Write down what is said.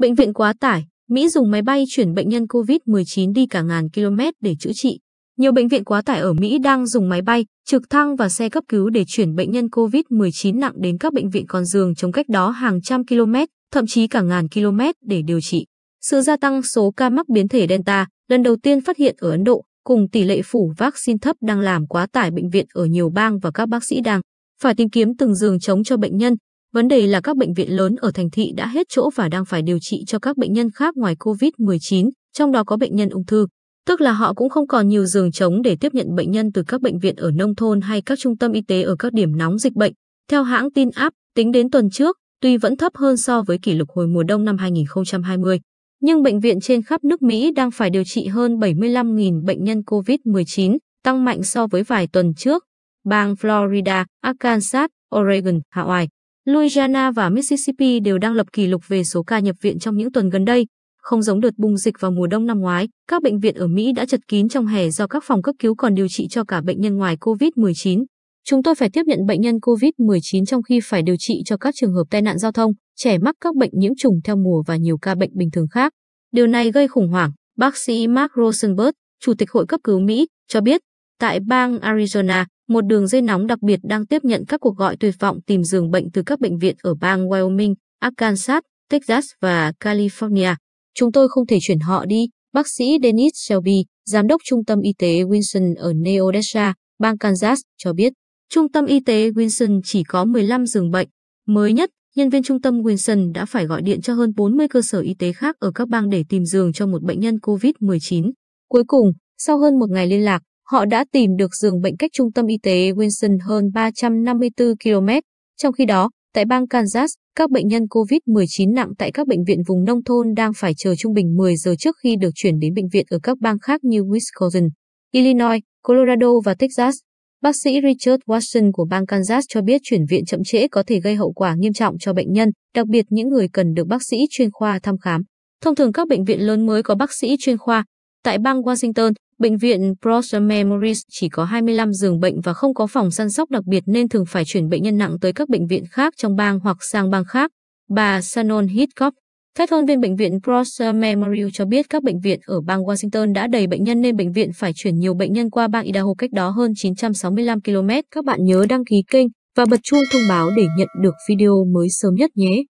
Bệnh viện quá tải, Mỹ dùng máy bay chuyển bệnh nhân COVID-19 đi cả ngàn km để chữa trị. Nhiều bệnh viện quá tải ở Mỹ đang dùng máy bay, trực thăng và xe cấp cứu để chuyển bệnh nhân COVID-19 nặng đến các bệnh viện còn giường chống cách đó hàng trăm km, thậm chí cả ngàn km để điều trị. Sự gia tăng số ca mắc biến thể Delta lần đầu tiên phát hiện ở Ấn Độ cùng tỷ lệ phủ vaccine thấp đang làm quá tải bệnh viện ở nhiều bang và các bác sĩ đang phải tìm kiếm từng giường chống cho bệnh nhân, Vấn đề là các bệnh viện lớn ở thành thị đã hết chỗ và đang phải điều trị cho các bệnh nhân khác ngoài COVID-19, trong đó có bệnh nhân ung thư. Tức là họ cũng không còn nhiều giường trống để tiếp nhận bệnh nhân từ các bệnh viện ở nông thôn hay các trung tâm y tế ở các điểm nóng dịch bệnh. Theo hãng tin áp, tính đến tuần trước, tuy vẫn thấp hơn so với kỷ lục hồi mùa đông năm 2020, nhưng bệnh viện trên khắp nước Mỹ đang phải điều trị hơn 75.000 bệnh nhân COVID-19, tăng mạnh so với vài tuần trước. Bang Florida, Arkansas, Oregon, Hawaii Louisiana và Mississippi đều đang lập kỷ lục về số ca nhập viện trong những tuần gần đây. Không giống đợt bùng dịch vào mùa đông năm ngoái, các bệnh viện ở Mỹ đã chật kín trong hè do các phòng cấp cứu còn điều trị cho cả bệnh nhân ngoài COVID-19. Chúng tôi phải tiếp nhận bệnh nhân COVID-19 trong khi phải điều trị cho các trường hợp tai nạn giao thông, trẻ mắc các bệnh nhiễm trùng theo mùa và nhiều ca bệnh bình thường khác. Điều này gây khủng hoảng, bác sĩ Mark Rosenberg, Chủ tịch Hội cấp cứu Mỹ, cho biết. Tại bang Arizona, một đường dây nóng đặc biệt đang tiếp nhận các cuộc gọi tuyệt vọng tìm giường bệnh từ các bệnh viện ở bang Wyoming, Arkansas, Texas và California. Chúng tôi không thể chuyển họ đi, bác sĩ Dennis Shelby, giám đốc trung tâm y tế Wilson ở Neodesha, bang Kansas, cho biết. Trung tâm y tế Wilson chỉ có 15 giường bệnh. Mới nhất, nhân viên trung tâm Wilson đã phải gọi điện cho hơn 40 cơ sở y tế khác ở các bang để tìm giường cho một bệnh nhân COVID-19. Cuối cùng, sau hơn một ngày liên lạc, Họ đã tìm được giường bệnh cách trung tâm y tế Winston hơn 354 km. Trong khi đó, tại bang Kansas, các bệnh nhân COVID-19 nặng tại các bệnh viện vùng nông thôn đang phải chờ trung bình 10 giờ trước khi được chuyển đến bệnh viện ở các bang khác như Wisconsin, Illinois, Colorado và Texas. Bác sĩ Richard Watson của bang Kansas cho biết chuyển viện chậm trễ có thể gây hậu quả nghiêm trọng cho bệnh nhân, đặc biệt những người cần được bác sĩ chuyên khoa thăm khám. Thông thường các bệnh viện lớn mới có bác sĩ chuyên khoa. Tại bang Washington, Bệnh viện Prosper Memories chỉ có 25 giường bệnh và không có phòng săn sóc đặc biệt nên thường phải chuyển bệnh nhân nặng tới các bệnh viện khác trong bang hoặc sang bang khác. Bà Sanon Hitchcock, phát ngôn viên bệnh viện Prosper Memories cho biết các bệnh viện ở bang Washington đã đầy bệnh nhân nên bệnh viện phải chuyển nhiều bệnh nhân qua bang Idaho cách đó hơn 965 km. Các bạn nhớ đăng ký kênh và bật chuông thông báo để nhận được video mới sớm nhất nhé.